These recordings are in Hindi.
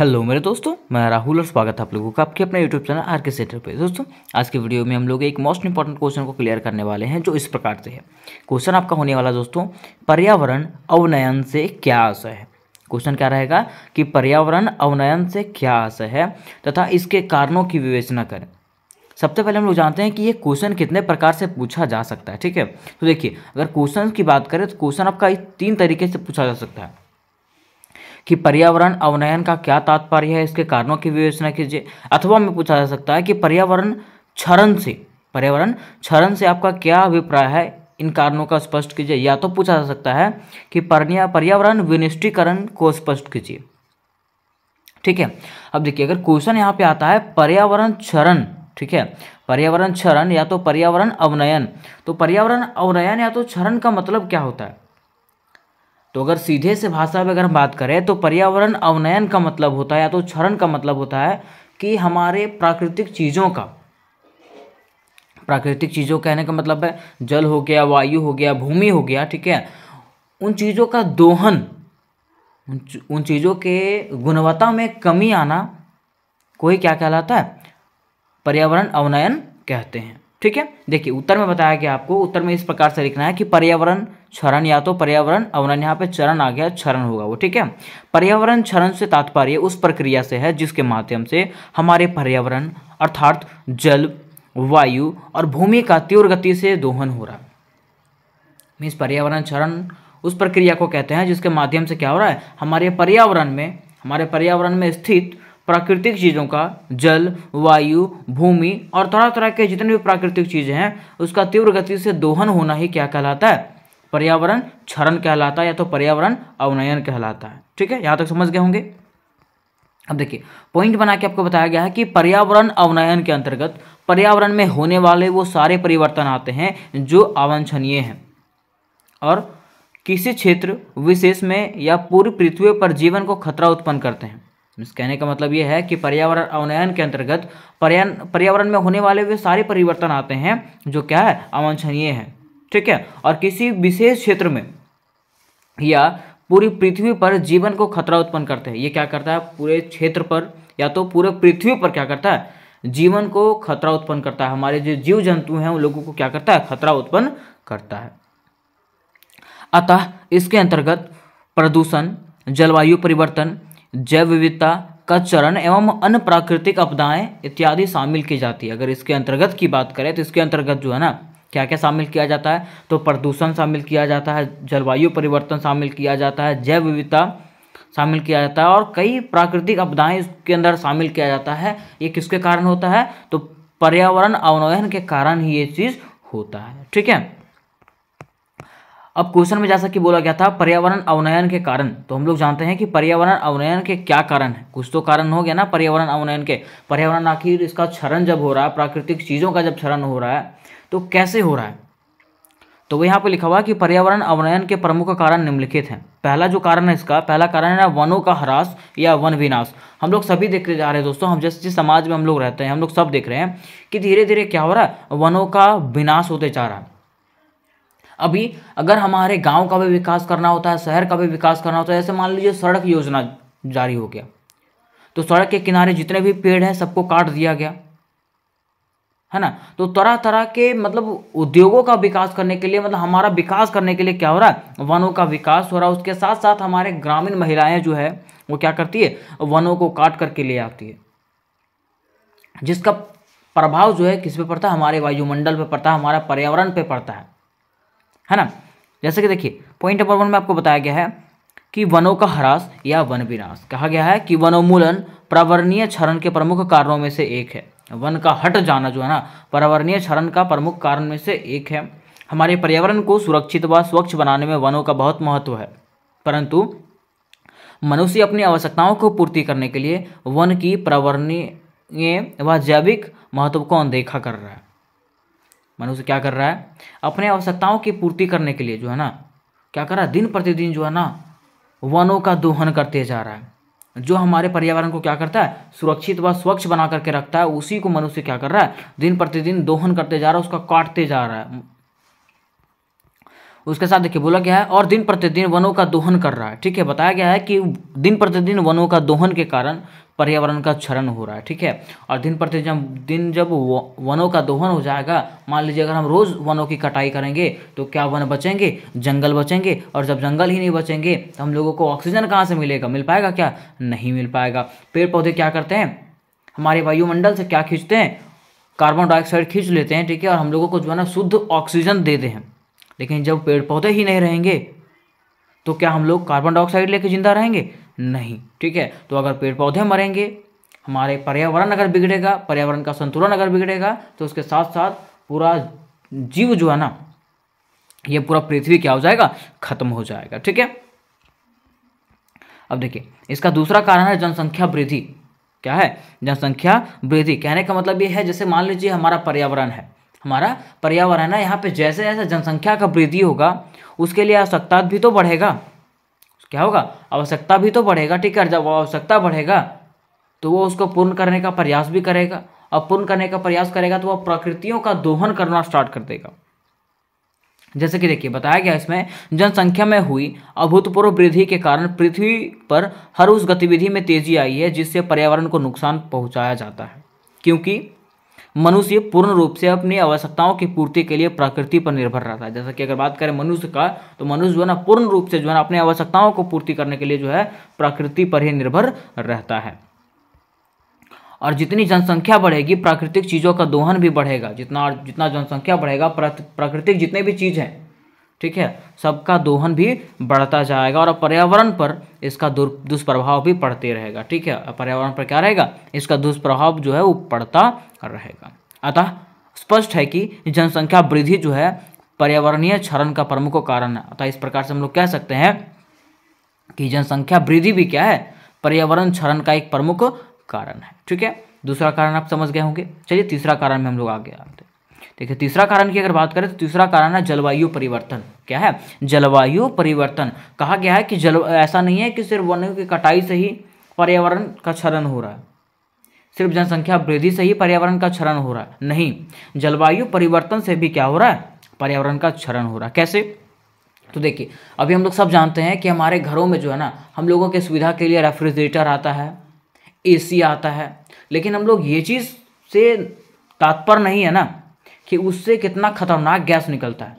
हेलो मेरे दोस्तों मैं राहुल और स्वागत है आप लोगों का आपके अपने YouTube channel R K centre पर दोस्तों आज के वीडियो में हम लोग एक मोस्ट इंपॉर्टेंट क्वेश्चन को क्लियर करने वाले हैं जो इस प्रकार से है क्वेश्चन आपका होने वाला दोस्तों पर्यावरण अवनयन से क्या आशय है क्वेश्चन क्या रहेगा कि पर्यावरण अवनयन से क्या आशय है तथा इसके कारणों की विवेचना करें सबसे पहले हम लोग जानते हैं कि ये क्वेश्चन कितने प्रकार से पूछा जा सकता है ठीक है तो देखिए अगर क्वेश्चन की बात करें तो क्वेश्चन आपका तीन तरीके से पूछा जा सकता है कि पर्यावरण अवनयन का क्या तात्पर्य है इसके कारणों की विवेचना कीजिए अथवा में पूछा जा सकता है कि पर्यावरण क्षरण से पर्यावरण क्षरण से आपका क्या अभिप्राय है इन कारणों का स्पष्ट कीजिए या तो पूछा जा सकता है कि पर्यावरण विनिष्टीकरण को स्पष्ट कीजिए ठीक है अब देखिए अगर क्वेश्चन यहाँ पे आता है पर्यावरण क्षरण ठीक है पर्यावरण क्षरण या तो पर्यावरण अवनयन तो पर्यावरण अवनयन या तो क्षरण का मतलब क्या होता है तो अगर सीधे से भाषा में अगर हम बात करें तो पर्यावरण अवनयन का मतलब होता है या तो क्षरण का मतलब होता है कि हमारे प्राकृतिक चीज़ों का प्राकृतिक चीज़ों कहने का मतलब है जल हो गया वायु हो गया भूमि हो गया ठीक है उन चीज़ों का दोहन उन चीज़ों के गुणवत्ता में कमी आना कोई क्या कहलाता है पर्यावरण अवनयन कहते हैं ठीक है देखिए उत्तर में बताया गया आपको उत्तर में इस प्रकार से लिखना है कि पर्यावरण क्षरण या तो पर्यावरण अवरण यहाँ पे चरण आ गया क्षरण होगा वो ठीक है पर्यावरण क्षरण से तात्पर्य उस प्रक्रिया से है जिसके माध्यम से हमारे पर्यावरण अर्थात जल वायु और भूमि का तीव्र गति से दोहन हो रहा है मीन्स पर्यावरण क्षरण उस प्रक्रिया को कहते हैं जिसके माध्यम से क्या हो रहा है हमारे पर्यावरण में हमारे पर्यावरण में स्थित प्राकृतिक चीज़ों का जल वायु भूमि और तरह तरह के जितने भी प्राकृतिक चीज़ें हैं उसका तीव्र गति से दोहन होना ही क्या कहलाता है पर्यावरण क्षरण कहलाता है या तो पर्यावरण अवनयन कहलाता है ठीक है यहाँ तक समझ गए होंगे अब देखिए पॉइंट बना के आपको बताया गया है कि पर्यावरण अवनयन के अंतर्गत पर्यावरण में होने वाले वो सारे परिवर्तन आते हैं जो अवंछनीय हैं और किसी क्षेत्र विशेष में या पूरी पृथ्वी पर जीवन को खतरा उत्पन्न करते हैं मीन्स कहने का मतलब ये है कि पर्यावरण अवनयन के अंतर्गत पर्यावरण में होने वाले वे सारे परिवर्तन आते हैं जो क्या है अवांछनीय है ठीक है और किसी विशेष क्षेत्र में या पूरी पृथ्वी पर जीवन को खतरा उत्पन्न करते हैं ये क्या करता है पूरे क्षेत्र पर या तो पूरे पृथ्वी पर क्या करता है जीवन को खतरा उत्पन्न करता है हमारे जो जीव जंतु हैं उन लोगों को क्या करता है खतरा उत्पन्न करता है अतः इसके अंतर्गत प्रदूषण जलवायु परिवर्तन जैव विविधता का चरण एवं अन्य प्राकृतिक आपदाएं इत्यादि शामिल की जाती है अगर इसके अंतर्गत की बात करें तो इसके अंतर्गत जो है ना क्या क्या शामिल किया जाता है तो प्रदूषण शामिल किया जाता है जलवायु परिवर्तन शामिल किया जाता है जैव विविधता शामिल किया जाता है और कई प्राकृतिक आपदाएं इसके अंदर शामिल किया जाता है ये किसके कारण होता है तो पर्यावरण अवनोयन के कारण ही ये चीज़ होता है ठीक है अब क्वेश्चन में जैसा कि बोला गया था पर्यावरण अवनयन के कारण तो हम लोग जानते हैं कि पर्यावरण अवनयन के क्या कारण है कुछ तो कारण हो गया ना पर्यावरण अवनयन के पर्यावरण आखिर इसका क्षरण जब हो रहा है प्राकृतिक चीज़ों का जब क्षरण हो रहा है तो कैसे हो रहा है तो वो यहाँ पर लिखा हुआ है कि पर्यावरण अवनयन के प्रमुख कारण निम्नलिखित हैं पहला जो कारण है इसका पहला कारण है वनों का ह्रास या वन विनाश हम लोग सभी देखते जा रहे हैं दोस्तों हम जैसे जिस समाज में हम लोग रहते हैं हम लोग सब देख रहे हैं कि धीरे धीरे क्या हो रहा है वनों का विनाश होते जा रहा है अभी अगर हमारे गाँव का भी विकास करना होता है शहर का भी विकास करना होता है जैसे मान लीजिए सड़क योजना जारी हो गया तो सड़क के किनारे जितने भी पेड़ हैं सबको काट दिया गया है ना तो तरह तरह के मतलब उद्योगों का विकास करने के लिए मतलब हमारा विकास करने के लिए क्या हो रहा है वनों का विकास हो रहा है उसके साथ साथ हमारे ग्रामीण महिलाएं जो है वो क्या करती है वनों को काट करके ले आती है जिसका प्रभाव जो है किस पे पड़ता है हमारे वायुमंडल पे पड़ता है हमारा पर्यावरण पे पड़ता है है ना जैसे कि देखिए पॉइंट नंबर वन में आपको बताया गया है कि वनों का ह्रास या वन विनाश कहा गया है कि वनोन्मूलन पर्यावरणीय क्षरण के प्रमुख कारणों में से एक है वन का हट जाना जो है ना पर्यावरणीय क्षरण का प्रमुख कारण में से एक है हमारे पर्यावरण को सुरक्षित व स्वच्छ बनाने में वनों का बहुत महत्व है परंतु मनुष्य अपनी आवश्यकताओं को पूर्ति करने के लिए वन की पर्यावरणीय व जैविक महत्व को अनदेखा कर रहा है मनुष्य क्या कर रहा है अपने आवश्यकताओं की पूर्ति करने के लिए जो है ना क्या कर रहा है दिन प्रतिदिन जो है ना वनों का दोहन करते जा रहा है जो हमारे पर्यावरण को क्या करता है सुरक्षित व स्वच्छ बना करके रखता है उसी को मनुष्य क्या कर रहा है दिन प्रतिदिन दोहन करते जा रहा है उसका काटते जा रहा है उसके साथ देखिए बोला गया है और दिन प्रतिदिन वनों का दोहन कर रहा है ठीक है बताया गया है कि दिन प्रतिदिन वनों का दोहन के कारण पर्यावरण का क्षरण हो रहा है ठीक है और दिन प्रतिदिन जब दिन जब वनों का दोहन हो जाएगा मान लीजिए अगर हम रोज़ वनों की कटाई करेंगे तो क्या वन बचेंगे जंगल बचेंगे और जब जंगल ही नहीं बचेंगे तो हम लोगों को ऑक्सीजन कहाँ से मिलेगा मिल पाएगा क्या नहीं मिल पाएगा पेड़ पौधे क्या करते हैं हमारे वायुमंडल से क्या खींचते हैं कार्बन डाइऑक्साइड खींच लेते हैं ठीक है और हम लोगों को जो है ना शुद्ध ऑक्सीजन देते हैं लेकिन जब पेड़ पौधे ही नहीं रहेंगे तो क्या हम लोग कार्बन डाइऑक्साइड लेके जिंदा रहेंगे नहीं ठीक है तो अगर पेड़ पौधे मरेंगे हमारे पर्यावरण अगर बिगड़ेगा पर्यावरण का संतुलन अगर बिगड़ेगा तो उसके साथ साथ पूरा जीव जो है ना ये पूरा पृथ्वी क्या हो जाएगा खत्म हो जाएगा ठीक है अब देखिए इसका दूसरा कारण है जनसंख्या वृद्धि क्या है जनसंख्या वृद्धि कहने का मतलब ये है जैसे मान लीजिए हमारा पर्यावरण है हमारा पर्यावरण है ना यहाँ पे जैसे जैसे जनसंख्या का वृद्धि होगा उसके लिए आवश्यकता भी तो बढ़ेगा क्या होगा आवश्यकता भी तो बढ़ेगा ठीक है जब आवश्यकता बढ़ेगा तो वो उसको पूर्ण करने का प्रयास भी करेगा और पूर्ण करने का प्रयास करेगा तो वह प्रकृतियों का दोहन करना स्टार्ट कर देगा जैसे कि देखिए बताया गया इसमें जनसंख्या में हुई अभूतपूर्व वृद्धि के कारण पृथ्वी पर हर उस गतिविधि में तेजी आई है जिससे पर्यावरण को नुकसान पहुंचाया जाता है क्योंकि मनुष्य पूर्ण रूप से अपनी आवश्यकताओं की पूर्ति के लिए प्रकृति पर निर्भर रहता है जैसा कि अगर बात करें मनुष्य का तो मनुष्य जो है ना पूर्ण रूप से जो है ना अपनी आवश्यकताओं को पूर्ति करने के लिए जो है प्रकृति पर ही निर्भर रहता है और जितनी जनसंख्या बढ़ेगी प्राकृतिक चीज़ों का दोहन भी बढ़ेगा जितना जितना जनसंख्या बढ़ेगा प्राकृतिक जितने भी चीज़ हैं ठीक है सबका दोहन भी बढ़ता जाएगा और पर्यावरण पर इसका दुष्प्रभाव भी पड़ते रहेगा ठीक है पर्यावरण पर क्या रहेगा इसका दुष्प्रभाव जो है वो पड़ता रहेगा अतः स्पष्ट है कि जनसंख्या वृद्धि जो है पर्यावरणीय क्षरण का प्रमुख कारण है अतः इस प्रकार से हम लोग कह सकते हैं कि जनसंख्या वृद्धि भी क्या है पर्यावरण क्षरण का एक प्रमुख कारण है ठीक है दूसरा कारण आप समझ गए होंगे चलिए तीसरा कारण में हम लोग आगे आते हैं देखिए तीसरा कारण की अगर बात करें तो तीसरा कारण है जलवायु परिवर्तन क्या है जलवायु परिवर्तन कहा गया है कि जल ऐसा नहीं है कि सिर्फ वनों की कटाई से ही पर्यावरण का क्षरण हो रहा है सिर्फ जनसंख्या वृद्धि से ही पर्यावरण का क्षरण हो रहा है नहीं जलवायु परिवर्तन से भी क्या हो रहा है पर्यावरण का क्षरण हो रहा है कैसे तो देखिए अभी हम लोग सब जानते हैं कि हमारे घरों में जो है ना हम लोगों के सुविधा के लिए रेफ्रिजरेटर आता है एसी आता है लेकिन हम लोग ये चीज़ से तात्पर नहीं है ना कि उससे कितना खतरनाक गैस निकलता है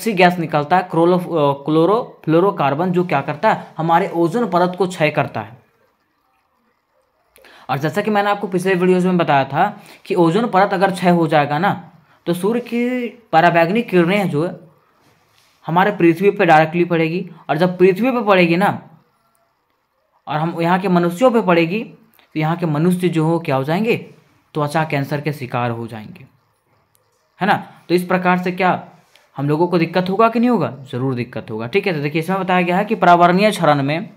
सी गैस निकलता है क्रोलो क्लोरो फ्लोरोकार्बन जो क्या करता है हमारे ओजोन परत को क्षय करता है और जैसा कि मैंने आपको पिछले वीडियोज में बताया था कि ओजोन परत अगर क्षय हो जाएगा ना तो सूर्य की पराबैग्निक किरणें जो है हमारे पृथ्वी पर डायरेक्टली पड़ेगी और जब पृथ्वी पर पड़ेगी ना और हम यहाँ के मनुष्यों पर पड़ेगी तो यहाँ के मनुष्य जो हो क्या हो जाएंगे त्वचा कैंसर के शिकार हो जाएंगे है ना तो इस प्रकार से क्या हम लोगों को दिक्कत होगा कि नहीं होगा ज़रूर दिक्कत होगा ठीक है तो देखिए इसमें बताया गया है कि पर्यावरणीय क्षरण में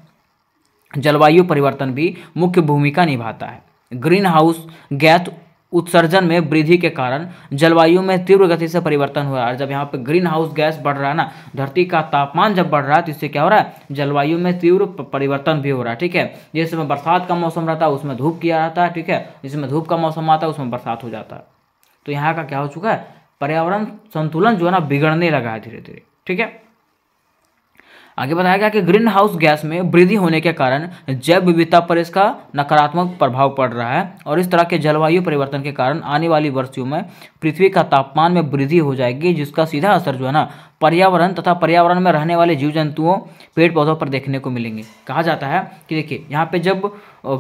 जलवायु परिवर्तन भी मुख्य भूमिका निभाता है ग्रीन हाउस गैस उत्सर्जन में वृद्धि के कारण जलवायु में तीव्र गति से परिवर्तन हो रहा है जब यहाँ पे ग्रीन हाउस गैस बढ़ रहा है ना धरती का तापमान जब बढ़ रहा है तो इससे क्या हो रहा है जलवायु में तीव्र परिवर्तन भी हो रहा है ठीक है जिस समय बरसात का मौसम रहता है उसमें धूप किया रहता है ठीक है जिसमें धूप का मौसम आता है उसमें बरसात हो जाता है तो यहाँ का क्या हो चुका है पर्यावरण संतुलन जो है ना बिगड़ने लगा है धीरे धीरे ठीक है आगे बताया गया कि ग्रीन हाउस गैस में वृद्धि होने के कारण जैव विविधता पर इसका नकारात्मक प्रभाव पड़ रहा है और इस तरह के जलवायु परिवर्तन के कारण आने वाली वर्षियों में पृथ्वी का तापमान में वृद्धि हो जाएगी जिसका सीधा असर जो है ना पर्यावरण तथा पर्यावरण में रहने वाले जीव जंतुओं पेड़ पौधों पर देखने को मिलेंगे कहा जाता है कि देखिए यहाँ पे जब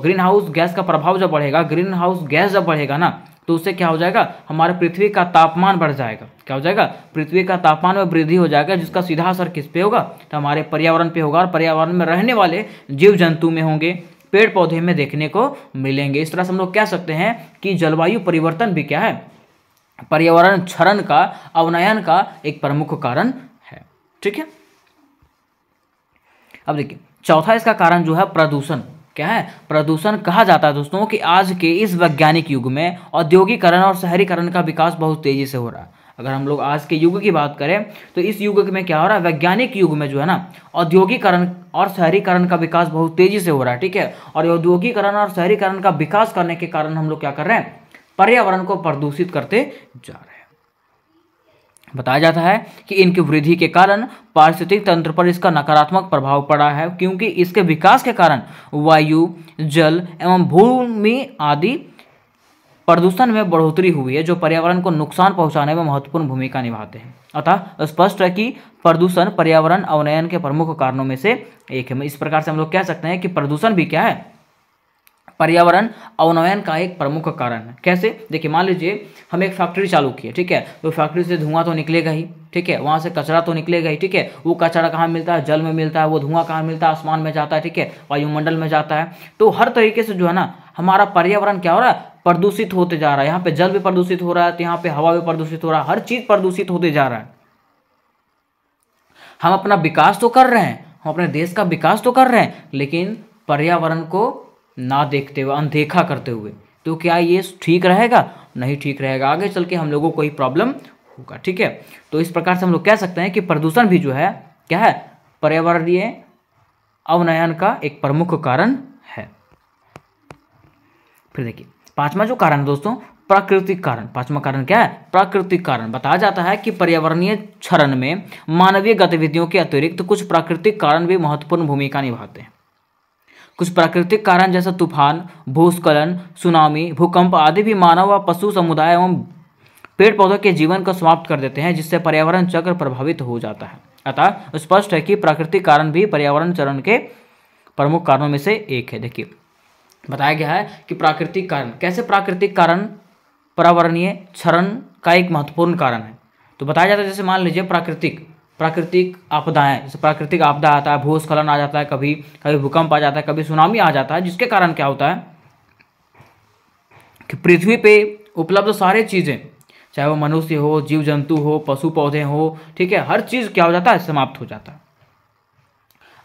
ग्रीन हाउस गैस का प्रभाव जब बढ़ेगा ग्रीन हाउस गैस जब बढ़ेगा ना तो उससे क्या हो जाएगा हमारे पृथ्वी का तापमान बढ़ जाएगा क्या हो जाएगा पृथ्वी का तापमान में वृद्धि हो जाएगा जिसका सीधा असर किस पे होगा तो हमारे पर्यावरण पे होगा और पर्यावरण में रहने वाले जीव जंतु में होंगे पेड़ पौधे में देखने को मिलेंगे इस तरह से हम लोग कह सकते हैं कि जलवायु परिवर्तन भी क्या है पर्यावरण क्षरण का अवनयन का एक प्रमुख कारण है ठीक है अब देखिए चौथा इसका कारण जो है प्रदूषण क्या है प्रदूषण कहा जाता है दोस्तों कि आज के इस वैज्ञानिक युग में औद्योगिकरण और शहरीकरण का विकास बहुत तेज़ी से हो रहा है अगर हम लोग आज के युग की बात करें तो इस युग में क्या हो रहा है वैज्ञानिक युग में जो है ना औद्योगिकरण और शहरीकरण का विकास बहुत तेज़ी से हो रहा है ठीक है और औद्योगिकरण और शहरीकरण का विकास करने के कारण हम लोग क्या कर रहे हैं पर्यावरण को प्रदूषित करते जा रहे हैं बताया जाता है कि इनकी वृद्धि के कारण पारिस्थितिक तंत्र पर इसका नकारात्मक प्रभाव पड़ा है क्योंकि इसके विकास के कारण वायु जल एवं भूमि आदि प्रदूषण में बढ़ोतरी हुई है जो पर्यावरण को नुकसान पहुंचाने में महत्वपूर्ण भूमिका निभाते हैं अतः स्पष्ट है कि प्रदूषण पर्यावरण अवनयन के प्रमुख कारणों में से एक है इस प्रकार से हम लोग कह सकते हैं कि प्रदूषण भी क्या है पर्यावरण अवनयन का एक प्रमुख कारण है कैसे देखिए मान लीजिए हम एक फैक्ट्री चालू किए ठीक है तो फैक्ट्री से धुआं तो निकलेगा ही ठीक है वहाँ से कचरा तो निकलेगा ही ठीक है वो कचरा कहाँ मिलता है जल में मिलता है वो धुआं कहाँ मिलता है आसमान में जाता है ठीक है वायुमंडल में जाता है तो हर तरीके से जो है ना हमारा पर्यावरण क्या हो रहा है प्रदूषित होते जा रहा है यहाँ पे जल भी प्रदूषित हो रहा है तो यहाँ पे हवा भी प्रदूषित हो रहा है हर चीज़ प्रदूषित होते जा रहा है हम अपना विकास तो कर रहे हैं हम अपने देश का विकास तो कर रहे हैं लेकिन पर्यावरण को ना देखते हुए अनदेखा करते हुए तो क्या ये ठीक रहेगा नहीं ठीक रहेगा आगे चल के हम लोगों को ही प्रॉब्लम होगा ठीक है तो इस प्रकार से हम लोग कह सकते हैं कि प्रदूषण भी जो है क्या है पर्यावरणीय अवनयन का एक प्रमुख कारण है फिर देखिए पांचवा जो कारण दोस्तों प्राकृतिक कारण पांचवा कारण क्या है प्राकृतिक कारण बताया जाता है कि पर्यावरणीय क्षरण में मानवीय गतिविधियों के अतिरिक्त कुछ प्राकृतिक कारण भी महत्वपूर्ण भूमिका निभाते हैं कुछ प्राकृतिक कारण जैसे तूफान भूस्खलन सुनामी भूकंप आदि भी मानव व पशु समुदाय एवं पेड़ पौधों के जीवन को समाप्त कर देते हैं जिससे पर्यावरण चक्र प्रभावित हो जाता है अतः स्पष्ट है कि प्राकृतिक कारण भी पर्यावरण चरण के प्रमुख कारणों में से एक है देखिए बताया गया है कि प्राकृतिक कारण कैसे प्राकृतिक कारण पर्यावरणीय क्षरण का एक महत्वपूर्ण कारण है तो बताया जाता है जैसे मान लीजिए प्राकृतिक प्राकृतिक आपदाएं जैसे प्राकृतिक आपदा आता है भूस्खलन आ जाता है कभी कभी भूकंप आ जाता है कभी सुनामी आ जाता है जिसके कारण क्या होता है कि पृथ्वी पे उपलब्ध सारे चीज़ें चाहे वो मनुष्य हो जीव जंतु हो पशु पौधे हो ठीक है हर चीज़ क्या हो जाता है समाप्त हो जाता है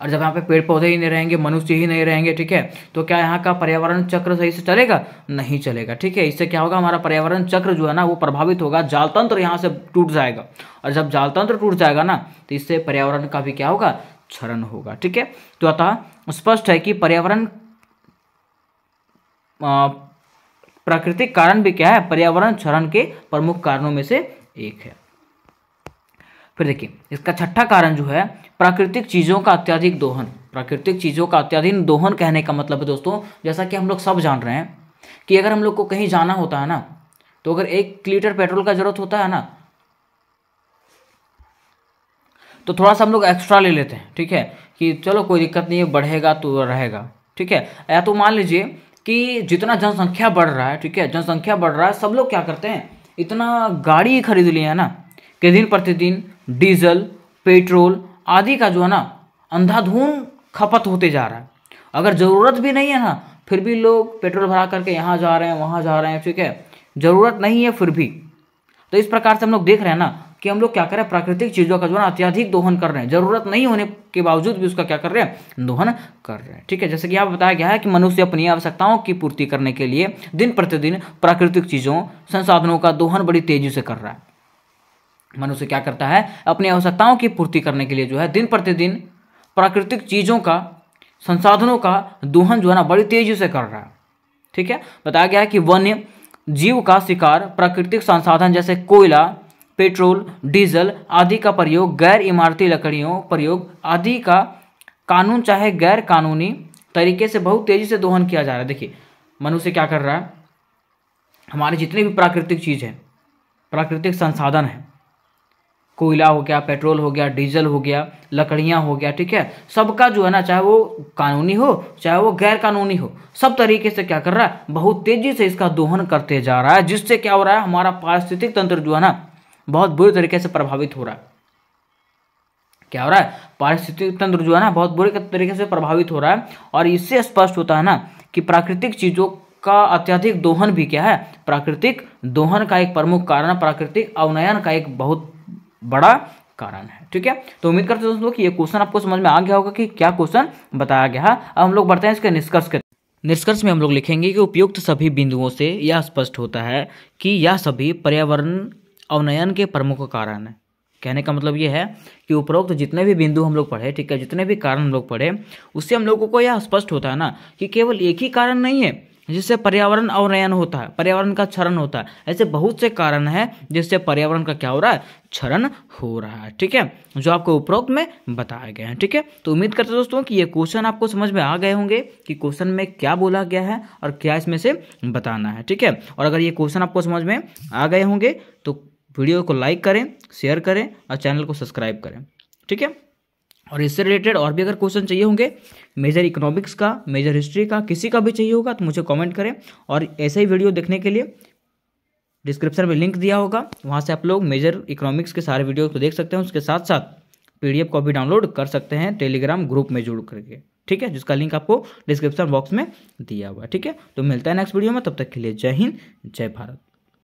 और जब यहाँ पे पेड़ पौधे ही नहीं रहेंगे मनुष्य ही नहीं रहेंगे ठीक है तो क्या यहाँ का पर्यावरण चक्र सही से चलेगा नहीं चलेगा ठीक है इससे क्या होगा हमारा पर्यावरण चक्र जो है ना वो प्रभावित होगा जालतंत्र यहाँ से टूट जाएगा और जब जालतंत्र टूट जाएगा ना तो इससे पर्यावरण का भी क्या होगा क्षरण होगा ठीक है तो अतः स्पष्ट है कि पर्यावरण प्राकृतिक कारण भी क्या है पर्यावरण क्षरण के प्रमुख कारणों में से एक है फिर देखिए इसका छठा कारण जो है प्राकृतिक चीज़ों का अत्यधिक दोहन प्राकृतिक चीज़ों का अत्यधिक दोहन कहने का मतलब है दोस्तों जैसा कि हम लोग सब जान रहे हैं कि अगर हम लोग को कहीं जाना होता है ना तो अगर एक लीटर पेट्रोल का जरूरत होता है ना तो थोड़ा सा हम लोग एक्स्ट्रा ले लेते हैं ठीक है कि चलो कोई दिक्कत नहीं है बढ़ेगा तो रहेगा ठीक है या तो मान लीजिए कि जितना जनसंख्या बढ़ रहा है ठीक है जनसंख्या बढ़ रहा है सब लोग क्या करते हैं इतना गाड़ी खरीद लिए है ना कि दिन प्रतिदिन डीजल पेट्रोल आदि का जो है ना अंधाधुन खपत होते जा रहा है अगर ज़रूरत भी नहीं है ना फिर भी लोग पेट्रोल भरा करके यहाँ जा रहे हैं वहाँ जा रहे हैं ठीक है ज़रूरत नहीं है फिर भी तो इस प्रकार से हम लोग देख रहे हैं ना कि हम लोग क्या कर रहे हैं प्राकृतिक चीज़ों का जो है अत्यधिक दोहन कर रहे हैं ज़रूरत नहीं होने के बावजूद भी उसका क्या कर रहे हैं दोहन कर रहे हैं ठीक है जैसे कि यहाँ बताया गया है कि मनुष्य अपनी आवश्यकताओं की पूर्ति करने के लिए दिन प्रतिदिन प्राकृतिक चीज़ों संसाधनों का दोहन बड़ी तेज़ी से कर रहा है मनुष्य क्या करता है अपनी आवश्यकताओं की पूर्ति करने के लिए जो है दिन प्रतिदिन प्राकृतिक चीज़ों का संसाधनों का दोहन जो है ना बड़ी तेजी से कर रहा है ठीक है बताया गया है कि वन्य जीव का शिकार प्राकृतिक संसाधन जैसे कोयला पेट्रोल डीजल आदि का प्रयोग गैर इमारती लकड़ियों प्रयोग आदि का कानून चाहे गैर कानूनी तरीके से बहुत तेज़ी से दोहन किया जा रहा है देखिए मनुष्य क्या कर रहा है हमारे जितने भी प्राकृतिक चीज़ है प्राकृतिक संसाधन है कोयला हो गया पेट्रोल हो गया डीजल हो गया लकड़ियाँ हो गया ठीक है सबका जो है ना चाहे वो कानूनी हो चाहे वो गैर कानूनी हो सब तरीके से क्या कर रहा है बहुत तेजी से इसका दोहन करते जा रहा है जिससे क्या हो रहा है हमारा पारिस्थितिक तंत्र जो है ना बहुत बुरी तरीके से प्रभावित हो रहा है क्या हो रहा है पारिस्थितिक तंत्र जो है ना बहुत बुरे तरीके से प्रभावित हो रहा है और इससे स्पष्ट होता है ना कि प्राकृतिक चीज़ों का अत्यधिक दोहन भी क्या है प्राकृतिक दोहन का एक प्रमुख कारण प्राकृतिक अवनयन का एक बहुत बड़ा कारण है ठीक है तो उम्मीद करते हैं दोस्तों कि ये क्वेश्चन आपको समझ में आ गया होगा कि क्या क्वेश्चन बताया गया है अब हम लोग बढ़ते हैं इसके निष्कर्ष के निष्कर्ष में हम लोग लिखेंगे कि उपयुक्त सभी बिंदुओं से यह स्पष्ट होता है कि यह सभी पर्यावरण अवनयन के प्रमुख कारण है कहने का मतलब यह है कि उपरोक्त जितने भी बिंदु हम लोग पढ़े ठीक है जितने भी कारण हम लोग पढ़े उससे हम लोगों को यह स्पष्ट होता है ना कि केवल एक ही कारण नहीं है जिससे पर्यावरण अवनयन होता है पर्यावरण का क्षरण होता है ऐसे बहुत से कारण हैं जिससे पर्यावरण का क्या हो रहा है क्षरण हो रहा है ठीक है जो आपको उपरोक्त में बताए गए हैं ठीक है तो उम्मीद करते दोस्तों कि ये क्वेश्चन आपको समझ में आ गए होंगे कि क्वेश्चन में क्या बोला गया है और क्या इसमें से बताना है ठीक है और अगर ये क्वेश्चन आपको समझ में आ गए होंगे तो वीडियो को लाइक करें शेयर करें और चैनल को सब्सक्राइब करें ठीक है और इससे रिलेटेड और भी अगर क्वेश्चन चाहिए होंगे मेजर इकोनॉमिक्स का मेजर हिस्ट्री का किसी का भी चाहिए होगा तो मुझे कमेंट करें और ऐसे ही वीडियो देखने के लिए डिस्क्रिप्शन में लिंक दिया होगा वहाँ से आप लोग मेजर इकोनॉमिक्स के सारे वीडियो को देख सकते हैं उसके साथ साथ पी को भी डाउनलोड कर सकते हैं टेलीग्राम ग्रुप में जुड़ करके ठीक है जिसका लिंक आपको डिस्क्रिप्शन बॉक्स में दिया हुआ है ठीक है तो मिलता है नेक्स्ट वीडियो में तब तक के लिए जय हिंद जय भारत